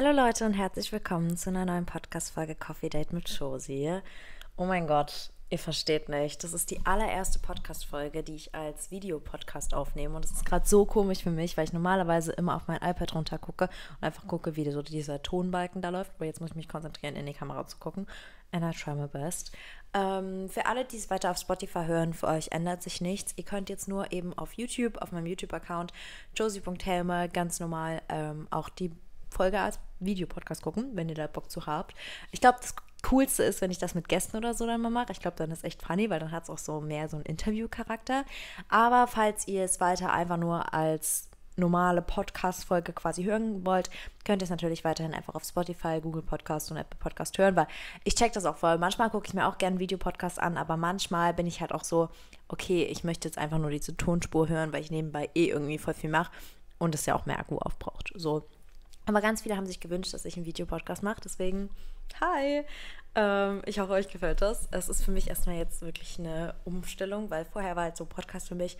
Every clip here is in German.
Hallo Leute und herzlich willkommen zu einer neuen Podcast-Folge Coffee Date mit Josie. Oh mein Gott, ihr versteht nicht. Das ist die allererste Podcast-Folge, die ich als Videopodcast aufnehme. Und es ist gerade so komisch für mich, weil ich normalerweise immer auf mein iPad runter gucke und einfach gucke, wie so dieser Tonbalken da läuft. Aber jetzt muss ich mich konzentrieren, in die Kamera zu gucken. And I try my best. Ähm, für alle, die es weiter auf Spotify hören, für euch ändert sich nichts. Ihr könnt jetzt nur eben auf YouTube, auf meinem YouTube-Account, josie.helme, ganz normal ähm, auch die Folge als Videopodcast gucken, wenn ihr da Bock zu habt. Ich glaube, das Coolste ist, wenn ich das mit Gästen oder so dann mal mache. Ich glaube, dann ist echt funny, weil dann hat es auch so mehr so einen Interviewcharakter. Aber falls ihr es weiter einfach nur als normale Podcast-Folge quasi hören wollt, könnt ihr es natürlich weiterhin einfach auf Spotify, Google Podcast und Apple Podcast hören, weil ich check das auch voll. Manchmal gucke ich mir auch gerne Videopodcasts an, aber manchmal bin ich halt auch so, okay, ich möchte jetzt einfach nur diese Tonspur hören, weil ich nebenbei eh irgendwie voll viel mache und es ja auch mehr Akku aufbraucht. So, aber ganz viele haben sich gewünscht, dass ich einen Videopodcast mache. Deswegen, hi! Ähm, ich hoffe, euch gefällt das. Es ist für mich erstmal jetzt wirklich eine Umstellung, weil vorher war halt so Podcast für mich.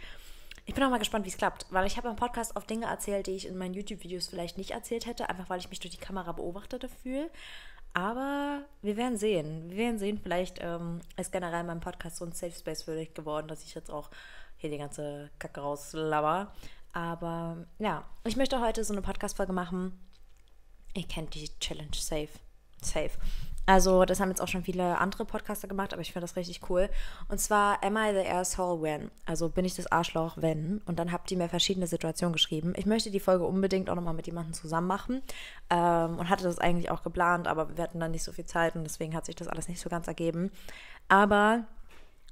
Ich bin auch mal gespannt, wie es klappt, weil ich habe im Podcast oft Dinge erzählt, die ich in meinen YouTube-Videos vielleicht nicht erzählt hätte, einfach weil ich mich durch die Kamera beobachtete fühle. Aber wir werden sehen. Wir werden sehen, vielleicht ähm, ist generell mein Podcast so ein Safe Space für dich geworden, dass ich jetzt auch hier die ganze Kacke rauslabber. Aber ja, ich möchte heute so eine Podcast-Folge machen, Ihr kennt die Challenge safe. Safe. Also, das haben jetzt auch schon viele andere Podcaster gemacht, aber ich finde das richtig cool. Und zwar Am I the Asshole When? Also bin ich das Arschloch, wenn? Und dann habt ihr mir verschiedene Situationen geschrieben. Ich möchte die Folge unbedingt auch nochmal mit jemandem zusammen machen ähm, und hatte das eigentlich auch geplant, aber wir hatten dann nicht so viel Zeit und deswegen hat sich das alles nicht so ganz ergeben. Aber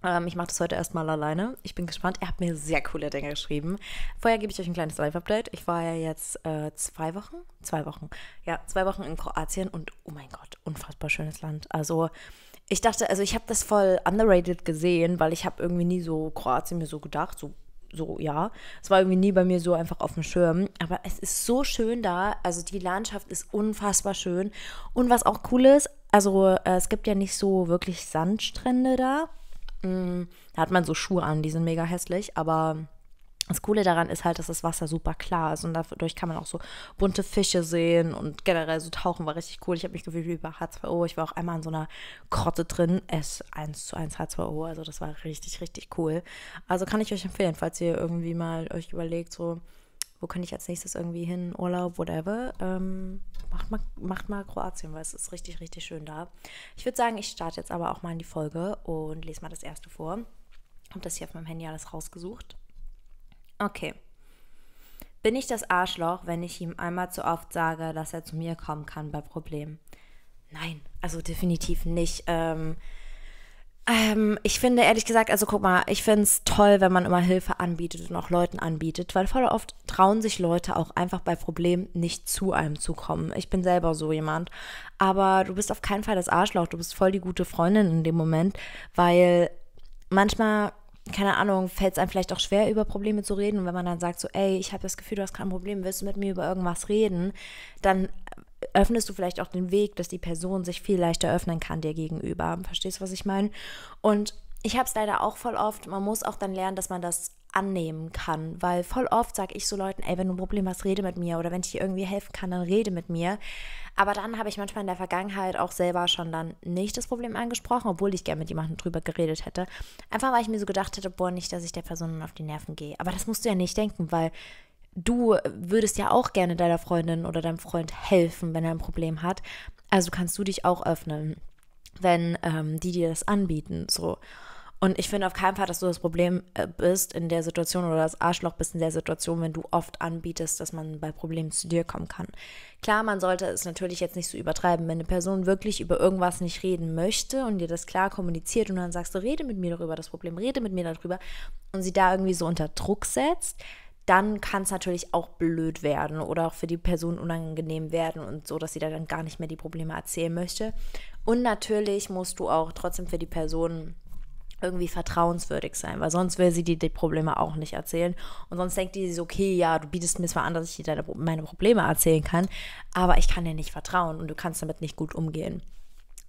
ähm, ich mache das heute erstmal alleine. Ich bin gespannt. Er hat mir sehr coole Dinge geschrieben. Vorher gebe ich euch ein kleines Live-Update. Ich war ja jetzt äh, zwei Wochen, zwei Wochen, ja, zwei Wochen in Kroatien und oh mein Gott, unfassbar schönes Land. Also ich dachte, also ich habe das voll underrated gesehen, weil ich habe irgendwie nie so Kroatien mir so gedacht, so so, ja. Es war irgendwie nie bei mir so einfach auf dem Schirm. Aber es ist so schön da. Also die Landschaft ist unfassbar schön. Und was auch cool ist, also äh, es gibt ja nicht so wirklich Sandstrände da. Mm, da hat man so Schuhe an, die sind mega hässlich, aber das Coole daran ist halt, dass das Wasser super klar ist und dadurch kann man auch so bunte Fische sehen und generell so tauchen war richtig cool. Ich habe mich gefühlt wie bei H2O. Ich war auch einmal in so einer Grotte drin, S1 zu 1 H2O. Also das war richtig, richtig cool. Also kann ich euch empfehlen, falls ihr irgendwie mal euch überlegt, so wo kann ich als nächstes irgendwie hin, Urlaub, whatever, ähm, macht, mal, macht mal Kroatien, weil es ist richtig, richtig schön da. Ich würde sagen, ich starte jetzt aber auch mal in die Folge und lese mal das erste vor. Ich Habe das hier auf meinem Handy alles rausgesucht. Okay. Bin ich das Arschloch, wenn ich ihm einmal zu oft sage, dass er zu mir kommen kann bei Problemen? Nein, also definitiv nicht. Ähm, ähm, ich finde ehrlich gesagt, also guck mal, ich finde es toll, wenn man immer Hilfe anbietet und auch Leuten anbietet, weil voll oft trauen sich Leute auch einfach bei Problemen nicht zu einem zu kommen. Ich bin selber so jemand. Aber du bist auf keinen Fall das Arschloch, du bist voll die gute Freundin in dem Moment, weil manchmal keine Ahnung, fällt es einem vielleicht auch schwer, über Probleme zu reden. Und wenn man dann sagt, so, ey, ich habe das Gefühl, du hast kein Problem, willst du mit mir über irgendwas reden, dann öffnest du vielleicht auch den Weg, dass die Person sich viel leichter öffnen kann dir gegenüber. Verstehst du, was ich meine? Und ich habe es leider auch voll oft, man muss auch dann lernen, dass man das annehmen kann, weil voll oft sage ich so Leuten, ey, wenn du ein Problem hast, rede mit mir oder wenn ich dir irgendwie helfen kann, dann rede mit mir. Aber dann habe ich manchmal in der Vergangenheit auch selber schon dann nicht das Problem angesprochen, obwohl ich gerne mit jemandem drüber geredet hätte. Einfach weil ich mir so gedacht hätte, boah, nicht, dass ich der Person auf die Nerven gehe. Aber das musst du ja nicht denken, weil du würdest ja auch gerne deiner Freundin oder deinem Freund helfen, wenn er ein Problem hat. Also kannst du dich auch öffnen, wenn ähm, die dir das anbieten. So. Und ich finde auf keinen Fall, dass du das Problem äh, bist in der Situation oder das Arschloch bist in der Situation, wenn du oft anbietest, dass man bei Problemen zu dir kommen kann. Klar, man sollte es natürlich jetzt nicht so übertreiben. Wenn eine Person wirklich über irgendwas nicht reden möchte und dir das klar kommuniziert und dann sagst du, rede mit mir darüber, das Problem, rede mit mir darüber und sie da irgendwie so unter Druck setzt, dann kann es natürlich auch blöd werden oder auch für die Person unangenehm werden und so, dass sie da dann gar nicht mehr die Probleme erzählen möchte. Und natürlich musst du auch trotzdem für die Person irgendwie vertrauenswürdig sein, weil sonst will sie dir die Probleme auch nicht erzählen. Und sonst denkt die sich, okay, ja, du bietest mir zwar an, dass ich dir deine, meine Probleme erzählen kann, aber ich kann dir nicht vertrauen und du kannst damit nicht gut umgehen.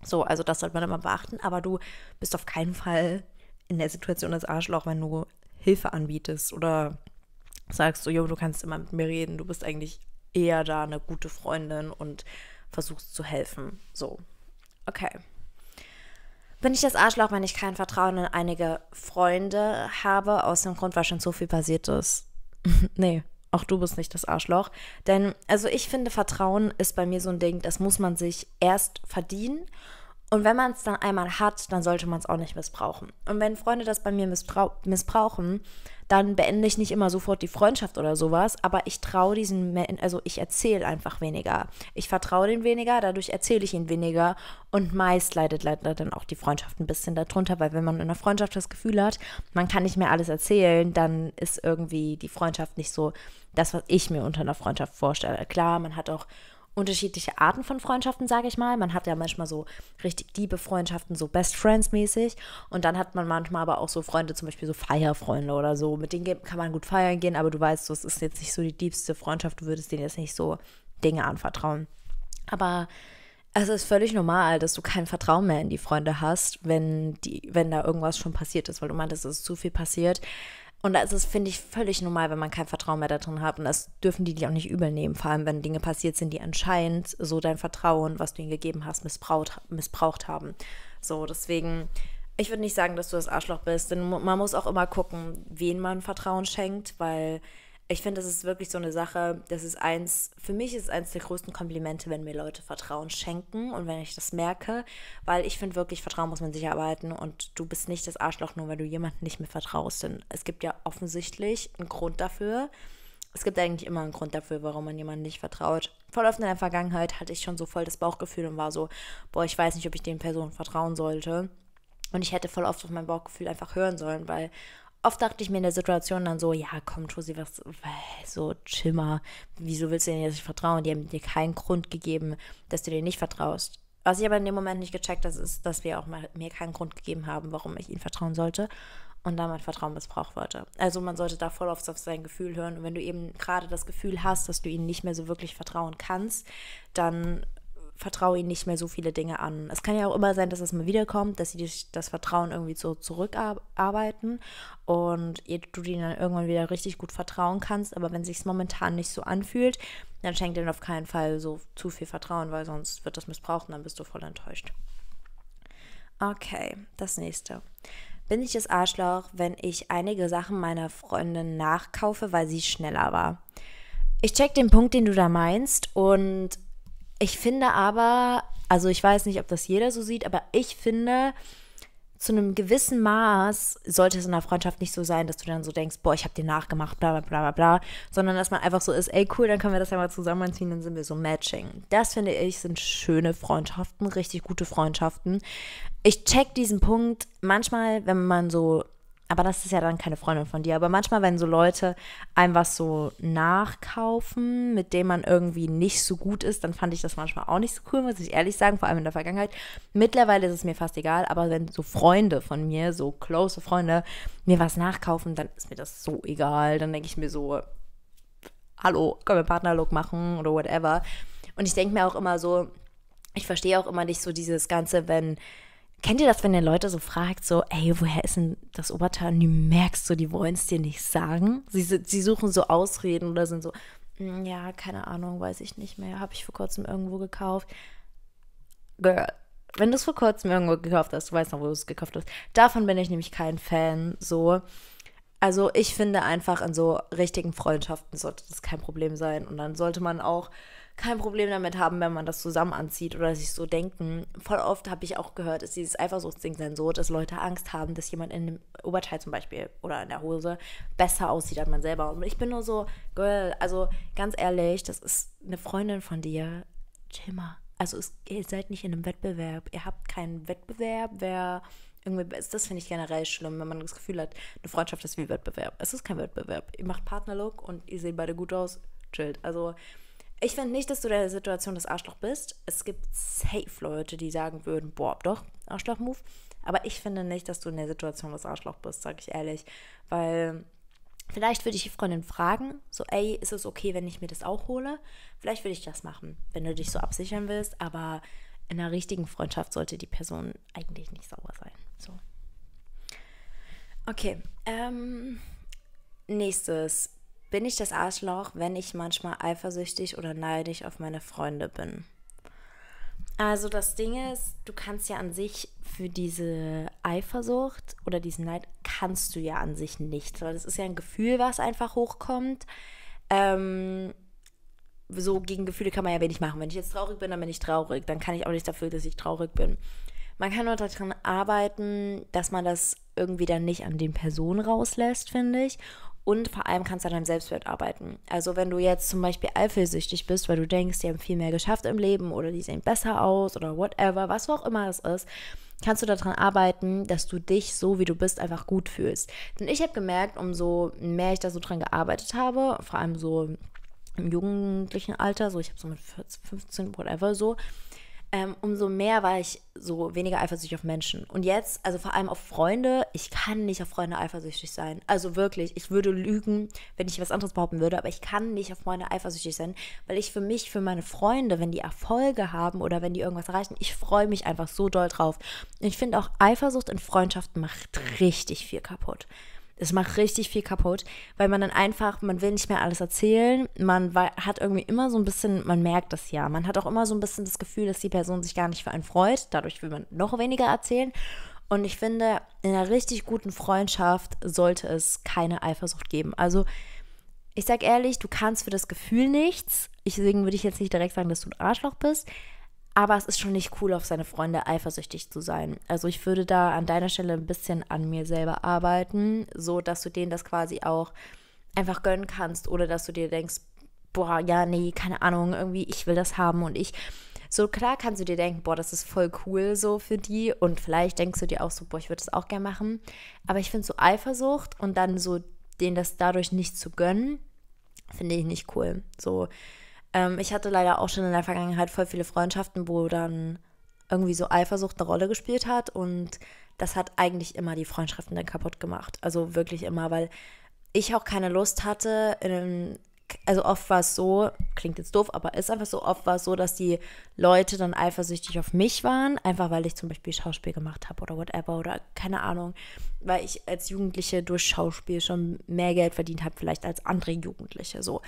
So, also das sollte man immer beachten, aber du bist auf keinen Fall in der Situation als Arschloch, wenn du Hilfe anbietest oder sagst so, jo, du kannst immer mit mir reden, du bist eigentlich eher da eine gute Freundin und versuchst zu helfen. So. Okay. Bin ich das Arschloch, wenn ich kein Vertrauen in einige Freunde habe, aus dem Grund, weil schon so viel passiert ist? nee, auch du bist nicht das Arschloch. Denn, also ich finde, Vertrauen ist bei mir so ein Ding, das muss man sich erst verdienen und wenn man es dann einmal hat, dann sollte man es auch nicht missbrauchen. Und wenn Freunde das bei mir missbrau missbrauchen, dann beende ich nicht immer sofort die Freundschaft oder sowas, aber ich traue diesen Menschen, also ich erzähle einfach weniger. Ich vertraue den weniger, dadurch erzähle ich ihn weniger und meist leidet leider dann auch die Freundschaft ein bisschen darunter, weil wenn man in einer Freundschaft das Gefühl hat, man kann nicht mehr alles erzählen, dann ist irgendwie die Freundschaft nicht so das, was ich mir unter einer Freundschaft vorstelle. Klar, man hat auch unterschiedliche Arten von Freundschaften, sage ich mal. Man hat ja manchmal so richtig liebe Freundschaften, so Best Friends mäßig. Und dann hat man manchmal aber auch so Freunde, zum Beispiel so Feierfreunde oder so. Mit denen kann man gut feiern gehen, aber du weißt, so, es ist jetzt nicht so die liebste Freundschaft. Du würdest denen jetzt nicht so Dinge anvertrauen. Aber es ist völlig normal, dass du kein Vertrauen mehr in die Freunde hast, wenn, die, wenn da irgendwas schon passiert ist, weil du meintest, es ist zu viel passiert. Und da ist es, finde ich, völlig normal, wenn man kein Vertrauen mehr da drin hat. Und das dürfen die dich auch nicht übel nehmen, vor allem wenn Dinge passiert sind, die anscheinend so dein Vertrauen, was du ihnen gegeben hast, missbraucht, missbraucht haben. So, deswegen, ich würde nicht sagen, dass du das Arschloch bist, denn man muss auch immer gucken, wen man Vertrauen schenkt, weil ich finde, das ist wirklich so eine Sache, das ist eins, für mich ist eins der größten Komplimente, wenn mir Leute Vertrauen schenken und wenn ich das merke, weil ich finde wirklich, Vertrauen muss man sich erarbeiten und du bist nicht das Arschloch, nur weil du jemandem nicht mehr vertraust, denn es gibt ja offensichtlich einen Grund dafür. Es gibt eigentlich immer einen Grund dafür, warum man jemandem nicht vertraut. Voll oft in der Vergangenheit hatte ich schon so voll das Bauchgefühl und war so, boah, ich weiß nicht, ob ich den Personen vertrauen sollte. Und ich hätte voll oft auf mein Bauchgefühl einfach hören sollen, weil oft dachte ich mir in der Situation dann so, ja, komm, Josi, was, so, chill mal, wieso willst du denen jetzt nicht vertrauen? Die haben dir keinen Grund gegeben, dass du denen nicht vertraust. Was ich aber in dem Moment nicht gecheckt habe, ist, dass wir auch mal, mir keinen Grund gegeben haben, warum ich ihnen vertrauen sollte und da mein Vertrauen missbraucht wurde. Also man sollte da voll auf sein Gefühl hören und wenn du eben gerade das Gefühl hast, dass du ihnen nicht mehr so wirklich vertrauen kannst, dann vertraue ihnen nicht mehr so viele Dinge an. Es kann ja auch immer sein, dass es mal wiederkommt, dass sie das Vertrauen irgendwie so zurückarbeiten und du denen dann irgendwann wieder richtig gut vertrauen kannst. Aber wenn es sich momentan nicht so anfühlt, dann schenk denen auf keinen Fall so zu viel Vertrauen, weil sonst wird das missbraucht und dann bist du voll enttäuscht. Okay, das nächste. Bin ich das Arschloch, wenn ich einige Sachen meiner Freundin nachkaufe, weil sie schneller war? Ich check den Punkt, den du da meinst und ich finde aber, also ich weiß nicht, ob das jeder so sieht, aber ich finde, zu einem gewissen Maß sollte es in einer Freundschaft nicht so sein, dass du dann so denkst, boah, ich habe dir nachgemacht, bla bla bla bla bla, sondern dass man einfach so ist, ey cool, dann können wir das ja mal zusammenziehen, dann sind wir so Matching. Das finde ich sind schöne Freundschaften, richtig gute Freundschaften. Ich check diesen Punkt manchmal, wenn man so aber das ist ja dann keine Freundin von dir. Aber manchmal, wenn so Leute einem was so nachkaufen, mit dem man irgendwie nicht so gut ist, dann fand ich das manchmal auch nicht so cool, muss ich ehrlich sagen, vor allem in der Vergangenheit. Mittlerweile ist es mir fast egal, aber wenn so Freunde von mir, so close Freunde, mir was nachkaufen, dann ist mir das so egal. Dann denke ich mir so, hallo, können wir Partnerlook machen oder whatever. Und ich denke mir auch immer so, ich verstehe auch immer nicht so dieses Ganze, wenn Kennt ihr das, wenn ihr Leute so fragt, so, ey, woher ist denn das Oberteil? Und du merkst so, die wollen es dir nicht sagen. Sie, sie suchen so Ausreden oder sind so, hm, ja, keine Ahnung, weiß ich nicht mehr, habe ich vor kurzem irgendwo gekauft. Girl, wenn du es vor kurzem irgendwo gekauft hast, du weißt noch, wo du es gekauft hast. Davon bin ich nämlich kein Fan, so. Also ich finde einfach, in so richtigen Freundschaften sollte das kein Problem sein. Und dann sollte man auch kein Problem damit haben, wenn man das zusammen anzieht oder sich so denken. Voll oft habe ich auch gehört, ist dieses Eifersuchtsding dann so, dass Leute Angst haben, dass jemand in dem Oberteil zum Beispiel oder in der Hose besser aussieht als man selber. Und ich bin nur so, Girl, also ganz ehrlich, das ist eine Freundin von dir. Chill mal. Also es, ihr seid nicht in einem Wettbewerb. Ihr habt keinen Wettbewerb, wer irgendwie Das finde ich generell schlimm, wenn man das Gefühl hat, eine Freundschaft ist wie Wettbewerb. Es ist kein Wettbewerb. Ihr macht Partnerlook und ihr seht beide gut aus. Chillt. Also ich finde nicht, dass du der Situation das Arschloch bist. Es gibt safe Leute, die sagen würden, boah, doch, Arschloch-Move. Aber ich finde nicht, dass du in der Situation das Arschloch bist, sag ich ehrlich. Weil vielleicht würde ich die Freundin fragen, so, ey, ist es okay, wenn ich mir das auch hole? Vielleicht würde ich das machen, wenn du dich so absichern willst. Aber in einer richtigen Freundschaft sollte die Person eigentlich nicht sauer sein. So. Okay, ähm, nächstes bin ich das Arschloch, wenn ich manchmal eifersüchtig oder neidisch auf meine Freunde bin? Also das Ding ist, du kannst ja an sich für diese Eifersucht oder diesen Neid kannst du ja an sich nicht, weil das ist ja ein Gefühl, was einfach hochkommt. Ähm, so gegen Gefühle kann man ja wenig machen. Wenn ich jetzt traurig bin, dann bin ich traurig. Dann kann ich auch nicht dafür, dass ich traurig bin. Man kann nur daran arbeiten, dass man das irgendwie dann nicht an den Personen rauslässt, finde ich. Und vor allem kannst du an deinem Selbstwert arbeiten. Also wenn du jetzt zum Beispiel eifersüchtig bist, weil du denkst, die haben viel mehr geschafft im Leben oder die sehen besser aus oder whatever, was auch immer es ist, kannst du daran arbeiten, dass du dich so, wie du bist, einfach gut fühlst. Denn ich habe gemerkt, umso mehr ich da so dran gearbeitet habe, vor allem so im jugendlichen Alter, so ich habe so mit 14, 15, whatever so, ähm, umso mehr war ich so weniger eifersüchtig auf Menschen. Und jetzt, also vor allem auf Freunde, ich kann nicht auf Freunde eifersüchtig sein. Also wirklich, ich würde lügen, wenn ich was anderes behaupten würde, aber ich kann nicht auf Freunde eifersüchtig sein, weil ich für mich, für meine Freunde, wenn die Erfolge haben oder wenn die irgendwas erreichen, ich freue mich einfach so doll drauf. Und ich finde auch, Eifersucht in Freundschaften macht richtig viel kaputt. Das macht richtig viel kaputt, weil man dann einfach, man will nicht mehr alles erzählen. Man hat irgendwie immer so ein bisschen, man merkt das ja, man hat auch immer so ein bisschen das Gefühl, dass die Person sich gar nicht für einen freut. Dadurch will man noch weniger erzählen. Und ich finde, in einer richtig guten Freundschaft sollte es keine Eifersucht geben. Also, ich sag ehrlich, du kannst für das Gefühl nichts. Deswegen würde ich jetzt nicht direkt sagen, dass du ein Arschloch bist. Aber es ist schon nicht cool, auf seine Freunde eifersüchtig zu sein. Also ich würde da an deiner Stelle ein bisschen an mir selber arbeiten, so dass du denen das quasi auch einfach gönnen kannst oder dass du dir denkst, boah, ja, nee, keine Ahnung, irgendwie ich will das haben und ich so klar kannst du dir denken, boah, das ist voll cool so für die und vielleicht denkst du dir auch so, boah, ich würde das auch gerne machen, aber ich finde so Eifersucht und dann so denen das dadurch nicht zu gönnen, finde ich nicht cool. So ähm, ich hatte leider auch schon in der Vergangenheit voll viele Freundschaften, wo dann irgendwie so Eifersucht eine Rolle gespielt hat und das hat eigentlich immer die Freundschaften dann kaputt gemacht. Also wirklich immer, weil ich auch keine Lust hatte, in, also oft war es so, klingt jetzt doof, aber ist einfach so, oft war es so, dass die Leute dann eifersüchtig auf mich waren, einfach weil ich zum Beispiel Schauspiel gemacht habe oder whatever oder keine Ahnung, weil ich als Jugendliche durch Schauspiel schon mehr Geld verdient habe, vielleicht als andere Jugendliche so.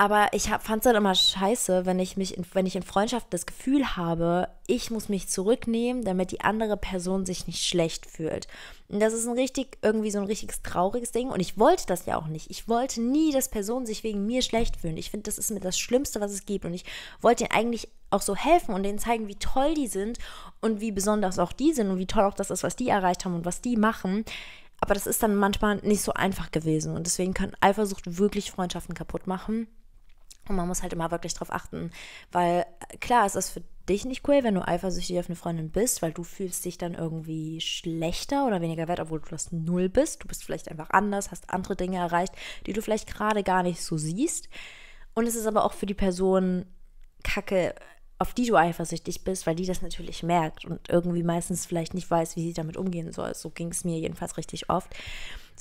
Aber ich fand es dann immer scheiße, wenn ich mich, in, wenn ich in Freundschaft das Gefühl habe, ich muss mich zurücknehmen, damit die andere Person sich nicht schlecht fühlt. Und das ist ein richtig, irgendwie so ein richtiges trauriges Ding. Und ich wollte das ja auch nicht. Ich wollte nie, dass Personen sich wegen mir schlecht fühlen. Ich finde, das ist mir das Schlimmste, was es gibt. Und ich wollte ihnen eigentlich auch so helfen und denen zeigen, wie toll die sind und wie besonders auch die sind und wie toll auch das ist, was die erreicht haben und was die machen. Aber das ist dann manchmal nicht so einfach gewesen. Und deswegen kann Eifersucht wirklich Freundschaften kaputt machen. Und man muss halt immer wirklich drauf achten, weil äh, klar, es ist für dich nicht cool, wenn du eifersüchtig auf eine Freundin bist, weil du fühlst dich dann irgendwie schlechter oder weniger wert, obwohl du das Null bist. Du bist vielleicht einfach anders, hast andere Dinge erreicht, die du vielleicht gerade gar nicht so siehst. Und es ist aber auch für die Person kacke, auf die du eifersüchtig bist, weil die das natürlich merkt und irgendwie meistens vielleicht nicht weiß, wie sie damit umgehen soll. So ging es mir jedenfalls richtig oft.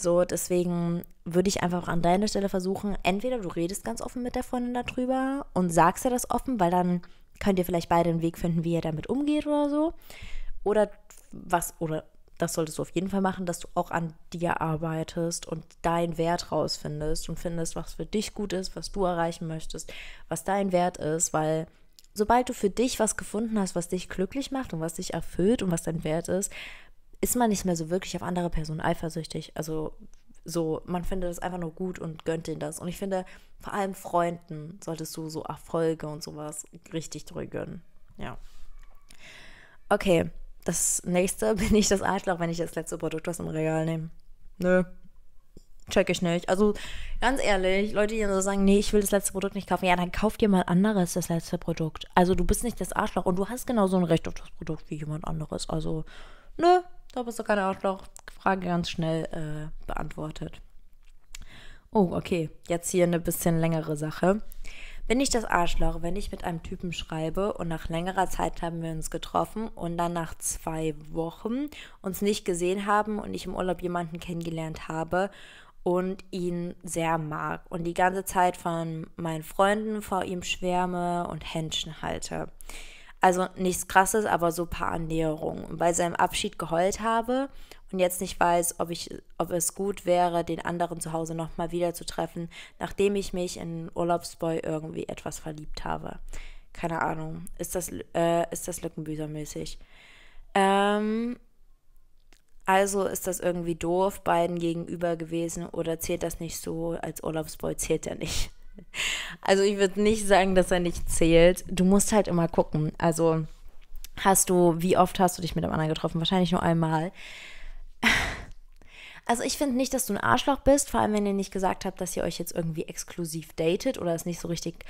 So, deswegen würde ich einfach an deiner Stelle versuchen, entweder du redest ganz offen mit der Freundin darüber und sagst ihr das offen, weil dann könnt ihr vielleicht beide einen Weg finden, wie ihr damit umgeht oder so. Oder was, oder das solltest du auf jeden Fall machen, dass du auch an dir arbeitest und deinen Wert rausfindest und findest, was für dich gut ist, was du erreichen möchtest, was dein Wert ist, weil sobald du für dich was gefunden hast, was dich glücklich macht und was dich erfüllt und was dein Wert ist, ist man nicht mehr so wirklich auf andere Personen eifersüchtig. Also so, man findet es einfach nur gut und gönnt denen das. Und ich finde, vor allem Freunden solltest du so Erfolge und sowas richtig drüber gönnen. Ja. Okay, das nächste bin ich das Arschloch, wenn ich das letzte Produkt aus dem Regal nehme. Nö. Check ich nicht. Also ganz ehrlich, Leute, die so sagen, nee, ich will das letzte Produkt nicht kaufen, ja, dann kauf dir mal anderes das letzte Produkt. Also du bist nicht das Arschloch und du hast genauso ein Recht auf das Produkt wie jemand anderes. Also, nö, da bist du keine Frage ganz schnell äh, beantwortet. Oh, okay. Jetzt hier eine bisschen längere Sache. Bin ich das Arschloch, wenn ich mit einem Typen schreibe und nach längerer Zeit haben wir uns getroffen und dann nach zwei Wochen uns nicht gesehen haben und ich im Urlaub jemanden kennengelernt habe und ihn sehr mag und die ganze Zeit von meinen Freunden vor ihm schwärme und Händchen halte? Also nichts Krasses, aber so ein paar Annäherungen. Und bei seinem Abschied geheult habe und jetzt nicht weiß, ob, ich, ob es gut wäre, den anderen zu Hause nochmal wiederzutreffen, nachdem ich mich in Urlaubsboy irgendwie etwas verliebt habe. Keine Ahnung. Ist das, äh, ist das Lückenbüßermäßig? Ähm, also ist das irgendwie doof beiden gegenüber gewesen oder zählt das nicht so? Als Urlaubsboy zählt er nicht. Also ich würde nicht sagen, dass er nicht zählt. Du musst halt immer gucken. Also hast du, wie oft hast du dich mit einem anderen getroffen? Wahrscheinlich nur einmal. Also ich finde nicht, dass du ein Arschloch bist, vor allem wenn ihr nicht gesagt habt, dass ihr euch jetzt irgendwie exklusiv datet oder es nicht so richtig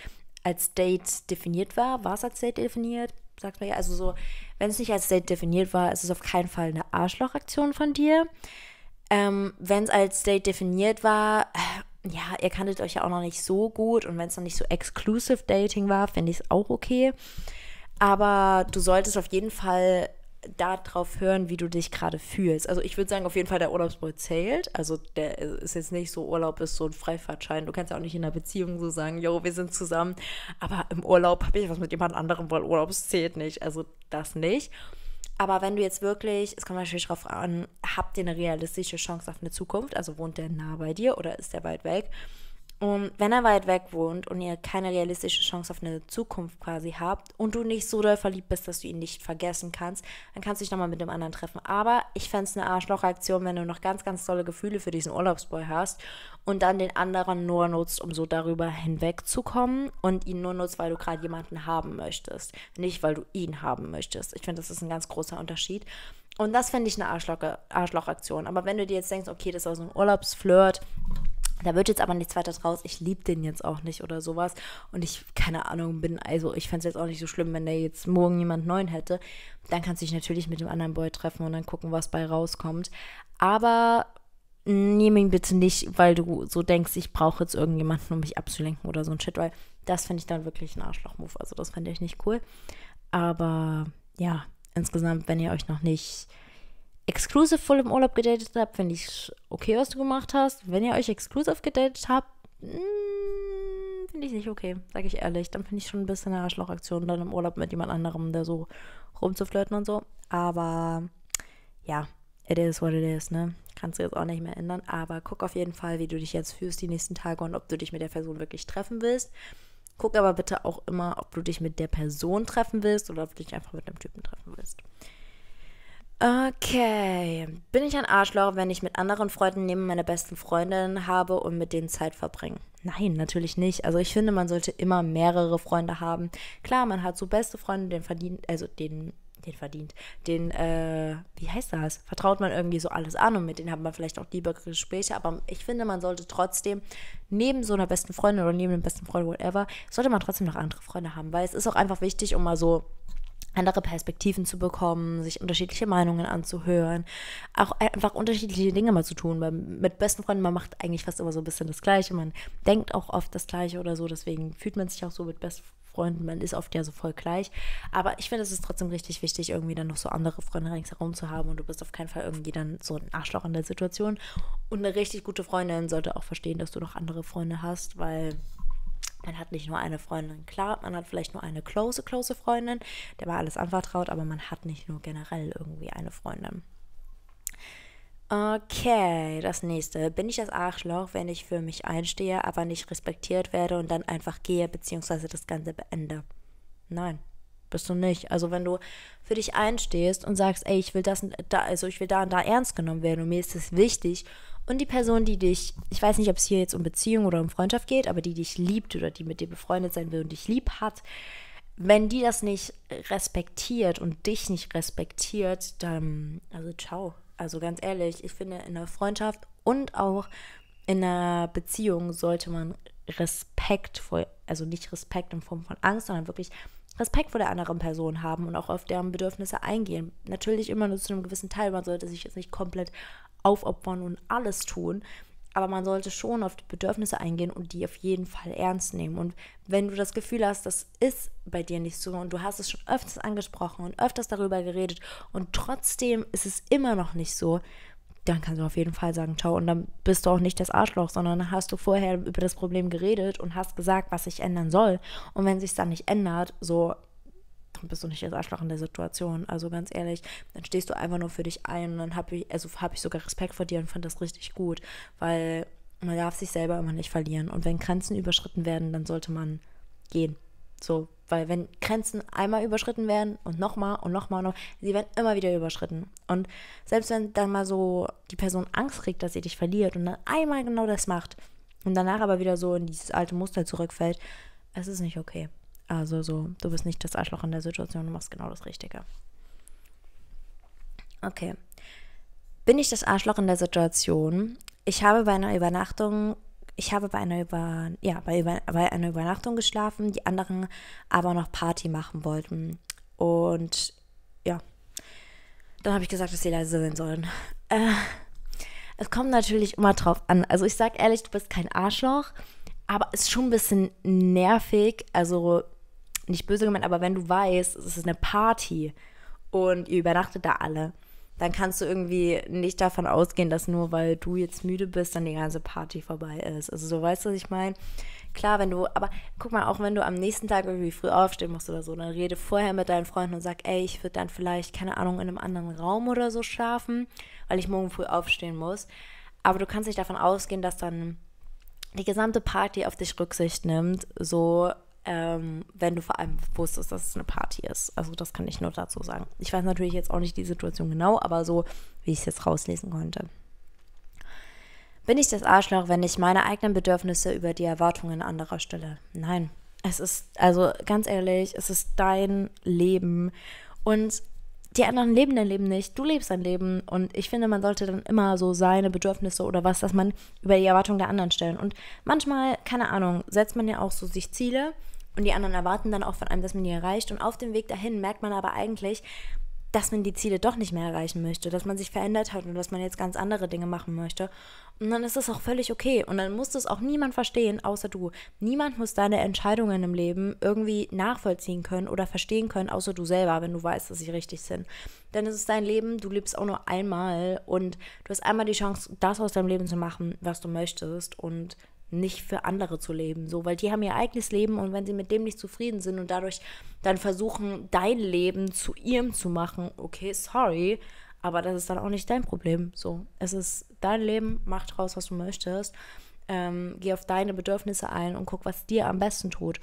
als Date definiert war. War es als Date definiert? Sagt man ja. Also so, wenn es nicht als Date definiert war, ist es auf keinen Fall eine Arschlochaktion von dir. Ähm, wenn es als Date definiert war ja, ihr kanntet euch ja auch noch nicht so gut und wenn es noch nicht so exclusive Dating war, finde ich es auch okay. Aber du solltest auf jeden Fall darauf hören, wie du dich gerade fühlst. Also ich würde sagen, auf jeden Fall der Urlaubsboy zählt. Also der ist jetzt nicht so, Urlaub ist so ein Freifahrtschein. Du kannst ja auch nicht in einer Beziehung so sagen, jo, wir sind zusammen, aber im Urlaub habe ich was mit jemand anderem, weil Urlaubs zählt nicht. Also das nicht. Aber wenn du jetzt wirklich, es kommt natürlich darauf an, habt ihr eine realistische Chance auf eine Zukunft? Also wohnt der nah bei dir oder ist der weit weg? Und wenn er weit weg wohnt und ihr keine realistische Chance auf eine Zukunft quasi habt und du nicht so doll verliebt bist, dass du ihn nicht vergessen kannst, dann kannst du dich nochmal mit dem anderen treffen. Aber ich fände es eine Arschlochaktion, wenn du noch ganz, ganz tolle Gefühle für diesen Urlaubsboy hast und dann den anderen nur nutzt, um so darüber hinwegzukommen und ihn nur nutzt, weil du gerade jemanden haben möchtest. Nicht, weil du ihn haben möchtest. Ich finde, das ist ein ganz großer Unterschied. Und das fände ich eine Arschlochaktion. Arschloch Aber wenn du dir jetzt denkst, okay, das war so ein Urlaubsflirt, da wird jetzt aber nichts weiter draus. Ich liebe den jetzt auch nicht oder sowas. Und ich, keine Ahnung, bin, also ich fände es jetzt auch nicht so schlimm, wenn der jetzt morgen jemand neuen hätte. Dann kannst du dich natürlich mit dem anderen Boy treffen und dann gucken, was bei rauskommt. Aber nimm ihn bitte nicht, weil du so denkst, ich brauche jetzt irgendjemanden, um mich abzulenken oder so ein Shit, weil das finde ich dann wirklich ein Arschloch-Move. Also das fände ich nicht cool. Aber ja, insgesamt, wenn ihr euch noch nicht exclusive voll im Urlaub gedatet habt, finde ich okay, was du gemacht hast. Wenn ihr euch exclusive gedatet habt, mm, finde ich nicht okay, sage ich ehrlich. Dann finde ich schon ein bisschen eine Arschlochaktion, dann im Urlaub mit jemand anderem da so rumzuflirten und so. Aber ja, it is what it is, ne? Kannst du jetzt auch nicht mehr ändern. Aber guck auf jeden Fall, wie du dich jetzt fühlst die nächsten Tage und ob du dich mit der Person wirklich treffen willst. Guck aber bitte auch immer, ob du dich mit der Person treffen willst oder ob du dich einfach mit einem Typen treffen willst. Okay. Bin ich ein Arschloch, wenn ich mit anderen Freunden neben meiner besten Freundin habe und mit denen Zeit verbringe? Nein, natürlich nicht. Also ich finde, man sollte immer mehrere Freunde haben. Klar, man hat so beste Freunde, den verdient, also den, den verdient, den, äh, wie heißt das? Vertraut man irgendwie so alles an und mit denen hat man vielleicht auch liebere Gespräche. Aber ich finde, man sollte trotzdem neben so einer besten Freundin oder neben dem besten Freund, whatever, sollte man trotzdem noch andere Freunde haben, weil es ist auch einfach wichtig, um mal so andere Perspektiven zu bekommen, sich unterschiedliche Meinungen anzuhören, auch einfach unterschiedliche Dinge mal zu tun. Weil mit besten Freunden, man macht eigentlich fast immer so ein bisschen das Gleiche, man denkt auch oft das Gleiche oder so, deswegen fühlt man sich auch so mit besten Freunden, man ist oft ja so voll gleich. Aber ich finde, es ist trotzdem richtig wichtig, irgendwie dann noch so andere Freunde ringsherum zu haben und du bist auf keinen Fall irgendwie dann so ein Arschloch in der Situation. Und eine richtig gute Freundin sollte auch verstehen, dass du noch andere Freunde hast, weil man hat nicht nur eine Freundin, klar, man hat vielleicht nur eine close, close Freundin, der war alles anvertraut, aber man hat nicht nur generell irgendwie eine Freundin. Okay, das nächste. Bin ich das Arschloch, wenn ich für mich einstehe, aber nicht respektiert werde und dann einfach gehe, beziehungsweise das Ganze beende? Nein bist du nicht. Also wenn du für dich einstehst und sagst, ey, ich will das da, also ich will da und da ernst genommen werden und mir ist es wichtig und die Person, die dich, ich weiß nicht, ob es hier jetzt um Beziehung oder um Freundschaft geht, aber die dich liebt oder die mit dir befreundet sein will und dich lieb hat, wenn die das nicht respektiert und dich nicht respektiert, dann, also ciao. Also ganz ehrlich, ich finde, in der Freundschaft und auch in einer Beziehung sollte man Respekt vor, also nicht Respekt in Form von Angst, sondern wirklich Respekt vor der anderen Person haben und auch auf deren Bedürfnisse eingehen. Natürlich immer nur zu einem gewissen Teil. Man sollte sich jetzt nicht komplett aufopfern und alles tun. Aber man sollte schon auf die Bedürfnisse eingehen und die auf jeden Fall ernst nehmen. Und wenn du das Gefühl hast, das ist bei dir nicht so und du hast es schon öfters angesprochen und öfters darüber geredet und trotzdem ist es immer noch nicht so, dann kannst du auf jeden Fall sagen, ciao. Und dann bist du auch nicht das Arschloch, sondern hast du vorher über das Problem geredet und hast gesagt, was sich ändern soll. Und wenn sich dann nicht ändert, so, warum bist du nicht das Arschloch in der Situation? Also ganz ehrlich, dann stehst du einfach nur für dich ein und dann habe ich, also habe ich sogar Respekt vor dir und fand das richtig gut, weil man darf sich selber immer nicht verlieren. Und wenn Grenzen überschritten werden, dann sollte man gehen. So, weil wenn Grenzen einmal überschritten werden und nochmal und nochmal und nochmal, sie werden immer wieder überschritten. Und selbst wenn dann mal so die Person Angst kriegt, dass sie dich verliert und dann einmal genau das macht und danach aber wieder so in dieses alte Muster zurückfällt, es ist nicht okay. Also so, du bist nicht das Arschloch in der Situation, du machst genau das Richtige. Okay. Bin ich das Arschloch in der Situation? Ich habe bei einer Übernachtung, ich habe bei einer Über, ja, bei, Über, bei einer Übernachtung geschlafen, die anderen aber noch Party machen wollten. Und ja, dann habe ich gesagt, dass sie leise sein sollen. Äh, es kommt natürlich immer drauf an. Also ich sage ehrlich, du bist kein Arschloch, aber es ist schon ein bisschen nervig. Also nicht böse gemeint, aber wenn du weißt, es ist eine Party und ihr übernachtet da alle, dann kannst du irgendwie nicht davon ausgehen, dass nur weil du jetzt müde bist, dann die ganze Party vorbei ist. Also so weißt du, was ich meine? Klar, wenn du, aber guck mal, auch wenn du am nächsten Tag irgendwie früh aufstehen musst oder so, dann rede vorher mit deinen Freunden und sag, ey, ich würde dann vielleicht, keine Ahnung, in einem anderen Raum oder so schlafen, weil ich morgen früh aufstehen muss. Aber du kannst nicht davon ausgehen, dass dann die gesamte Party auf dich Rücksicht nimmt, so ähm, wenn du vor allem wusstest, dass es eine Party ist. Also das kann ich nur dazu sagen. Ich weiß natürlich jetzt auch nicht die Situation genau, aber so, wie ich es jetzt rauslesen konnte. Bin ich das Arschloch, wenn ich meine eigenen Bedürfnisse über die Erwartungen anderer stelle? Nein. Es ist, also ganz ehrlich, es ist dein Leben. Und die anderen leben dein Leben nicht, du lebst dein Leben. Und ich finde, man sollte dann immer so seine Bedürfnisse oder was, dass man über die Erwartungen der anderen stellen. Und manchmal, keine Ahnung, setzt man ja auch so sich Ziele und die anderen erwarten dann auch von einem, dass man die erreicht. Und auf dem Weg dahin merkt man aber eigentlich, dass man die Ziele doch nicht mehr erreichen möchte, dass man sich verändert hat und dass man jetzt ganz andere Dinge machen möchte. Und dann ist das auch völlig okay. Und dann muss das auch niemand verstehen, außer du. Niemand muss deine Entscheidungen im Leben irgendwie nachvollziehen können oder verstehen können, außer du selber, wenn du weißt, dass sie richtig sind. Denn es ist dein Leben, du lebst auch nur einmal und du hast einmal die Chance, das aus deinem Leben zu machen, was du möchtest. Und nicht für andere zu leben, so, weil die haben ihr eigenes Leben und wenn sie mit dem nicht zufrieden sind und dadurch dann versuchen, dein Leben zu ihrem zu machen, okay, sorry, aber das ist dann auch nicht dein Problem, so. Es ist dein Leben, mach draus, was du möchtest, ähm, geh auf deine Bedürfnisse ein und guck, was dir am besten tut.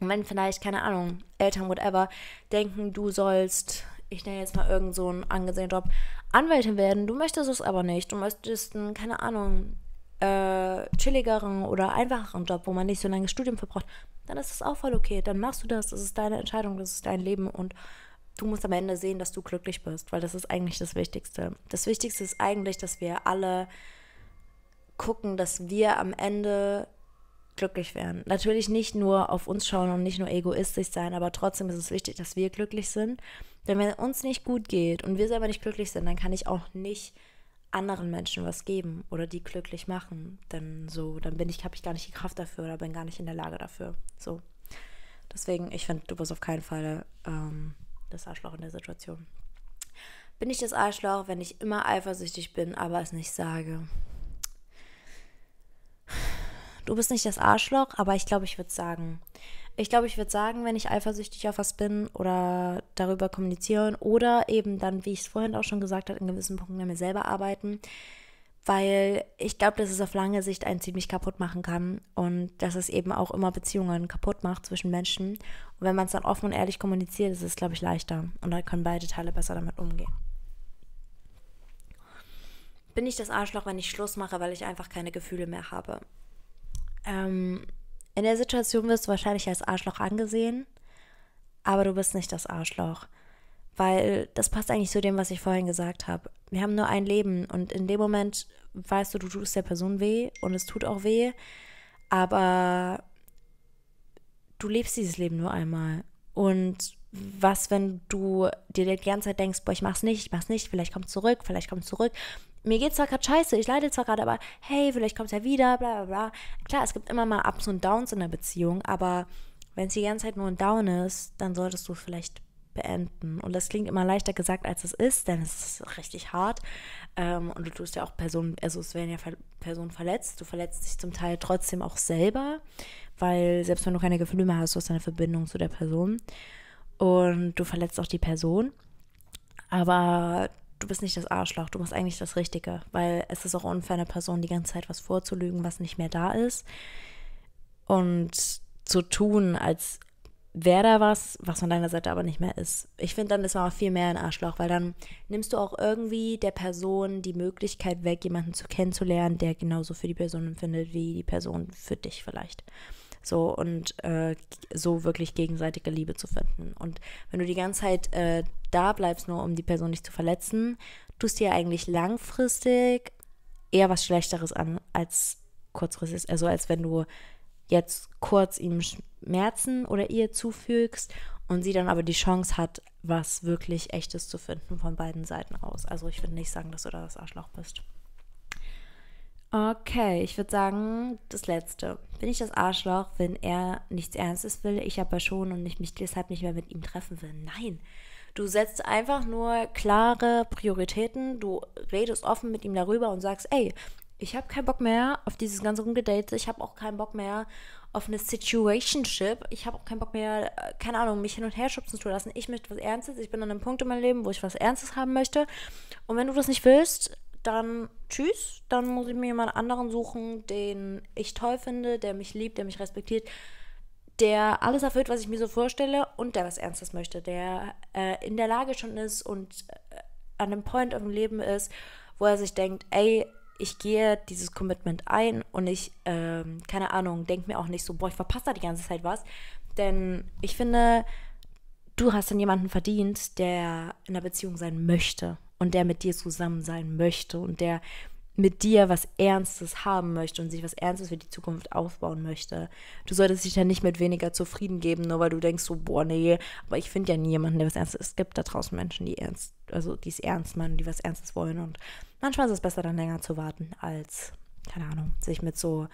Und wenn vielleicht, keine Ahnung, Eltern, whatever, denken, du sollst, ich nenne jetzt mal irgendeinen so angesehenen Job, Anwältin werden, du möchtest es aber nicht, du möchtest, hm, keine Ahnung, äh, chilligeren oder einfacheren Job, wo man nicht so lange Studium verbraucht, dann ist das auch voll okay. Dann machst du das, das ist deine Entscheidung, das ist dein Leben und du musst am Ende sehen, dass du glücklich bist, weil das ist eigentlich das Wichtigste. Das Wichtigste ist eigentlich, dass wir alle gucken, dass wir am Ende glücklich werden. Natürlich nicht nur auf uns schauen und nicht nur egoistisch sein, aber trotzdem ist es wichtig, dass wir glücklich sind. Denn wenn uns nicht gut geht und wir selber nicht glücklich sind, dann kann ich auch nicht anderen Menschen was geben oder die glücklich machen, denn so, dann bin ich, habe ich gar nicht die Kraft dafür oder bin gar nicht in der Lage dafür. So. Deswegen, ich finde, du bist auf keinen Fall ähm, das Arschloch in der Situation. Bin ich das Arschloch, wenn ich immer eifersüchtig bin, aber es nicht sage? Du bist nicht das Arschloch, aber ich glaube, ich würde sagen, ich glaube, ich würde sagen, wenn ich eifersüchtig auf was bin oder darüber kommunizieren oder eben dann, wie ich es vorhin auch schon gesagt habe, in gewissen Punkten an mir selber arbeiten, weil ich glaube, dass es auf lange Sicht einen ziemlich kaputt machen kann und dass es eben auch immer Beziehungen kaputt macht zwischen Menschen. Und wenn man es dann offen und ehrlich kommuniziert, ist es, glaube ich, leichter und dann können beide Teile besser damit umgehen. Bin ich das Arschloch, wenn ich Schluss mache, weil ich einfach keine Gefühle mehr habe? Ähm, in der Situation wirst du wahrscheinlich als Arschloch angesehen, aber du bist nicht das Arschloch. Weil das passt eigentlich zu dem, was ich vorhin gesagt habe. Wir haben nur ein Leben und in dem Moment weißt du, du tust der Person weh und es tut auch weh, aber du lebst dieses Leben nur einmal. Und was, wenn du dir die ganze Zeit denkst, boah, ich mach's nicht, ich mach's nicht, vielleicht kommt zurück, vielleicht kommt zurück mir geht zwar gerade scheiße, ich leide zwar gerade, aber hey, vielleicht kommt es ja wieder, bla bla bla. Klar, es gibt immer mal Ups und Downs in der Beziehung, aber wenn es die ganze Zeit nur ein Down ist, dann solltest du vielleicht beenden. Und das klingt immer leichter gesagt, als es ist, denn es ist richtig hart. Ähm, und du tust ja auch Personen, also es werden ja Ver Personen verletzt. Du verletzt dich zum Teil trotzdem auch selber, weil selbst wenn du keine Gefühle mehr hast, du hast eine Verbindung zu der Person. Und du verletzt auch die Person. Aber du bist nicht das Arschloch, du machst eigentlich das Richtige, weil es ist auch unfair, eine Person die ganze Zeit was vorzulügen, was nicht mehr da ist. Und zu tun, als wäre da was, was von deiner Seite aber nicht mehr ist. Ich finde, dann ist man auch viel mehr ein Arschloch, weil dann nimmst du auch irgendwie der Person die Möglichkeit weg, jemanden zu kennenzulernen, der genauso für die Person empfindet, wie die Person für dich vielleicht. So und äh, so wirklich gegenseitige Liebe zu finden. Und wenn du die ganze Zeit äh, da bleibst, nur um die Person nicht zu verletzen, tust dir eigentlich langfristig eher was Schlechteres an als kurzfristig. Also als wenn du jetzt kurz ihm Schmerzen oder ihr zufügst und sie dann aber die Chance hat, was wirklich echtes zu finden von beiden Seiten aus. Also ich würde nicht sagen, dass du da das Arschloch bist. Okay, ich würde sagen, das letzte. Bin ich das Arschloch, wenn er nichts Ernstes will, ich aber schon und ich mich deshalb nicht mehr mit ihm treffen will? Nein. Du setzt einfach nur klare Prioritäten, du redest offen mit ihm darüber und sagst, ey, ich habe keinen Bock mehr auf dieses ganze Rumgedate, ich habe auch keinen Bock mehr auf eine Situationship, ich habe auch keinen Bock mehr, äh, keine Ahnung, mich hin und her schubsen zu lassen. Ich möchte was Ernstes, ich bin an einem Punkt in meinem Leben, wo ich was Ernstes haben möchte. Und wenn du das nicht willst, dann tschüss, dann muss ich mir jemand anderen suchen, den ich toll finde, der mich liebt, der mich respektiert, der alles erfüllt, was ich mir so vorstelle und der was Ernstes möchte, der äh, in der Lage schon ist und äh, an dem Point im Leben ist, wo er sich denkt, ey, ich gehe dieses Commitment ein und ich, ähm, keine Ahnung, denke mir auch nicht so, boah, ich verpasse da die ganze Zeit was. Denn ich finde, du hast dann jemanden verdient, der in einer Beziehung sein möchte und der mit dir zusammen sein möchte und der mit dir was Ernstes haben möchte und sich was Ernstes für die Zukunft aufbauen möchte. Du solltest dich ja nicht mit weniger zufrieden geben, nur weil du denkst so, boah, nee, aber ich finde ja nie jemanden, der was Ernstes. Es gibt da draußen Menschen, die ernst, also die es ernst meinen, die was Ernstes wollen und manchmal ist es besser, dann länger zu warten, als, keine Ahnung, sich mit so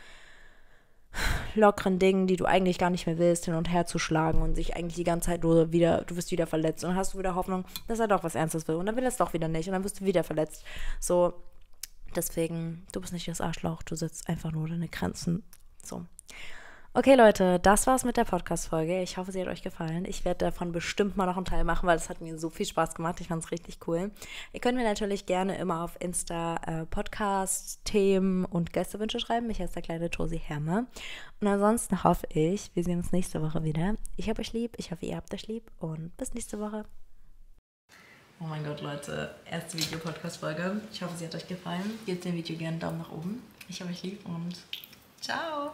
lockeren Dingen, die du eigentlich gar nicht mehr willst, hin und her zu schlagen und sich eigentlich die ganze Zeit nur wieder, du wirst wieder verletzt und hast du wieder Hoffnung, dass er doch was Ernstes will und dann will er es doch wieder nicht und dann wirst du wieder verletzt. So, deswegen, du bist nicht das Arschloch, du setzt einfach nur deine Grenzen. So. Okay, Leute, das war's mit der Podcast-Folge. Ich hoffe, sie hat euch gefallen. Ich werde davon bestimmt mal noch einen Teil machen, weil es hat mir so viel Spaß gemacht. Ich fand es richtig cool. Ihr könnt mir natürlich gerne immer auf Insta äh, Podcast, Themen und Gästewünsche schreiben. Ich heiße der kleine Josie Herme. Und ansonsten hoffe ich, wir sehen uns nächste Woche wieder. Ich habe euch lieb, ich hoffe, ihr habt euch lieb und bis nächste Woche. Oh mein Gott, Leute, erste Video-Podcast-Folge. Ich hoffe, sie hat euch gefallen. Gebt dem Video gerne einen Daumen nach oben. Ich habe euch lieb und ciao!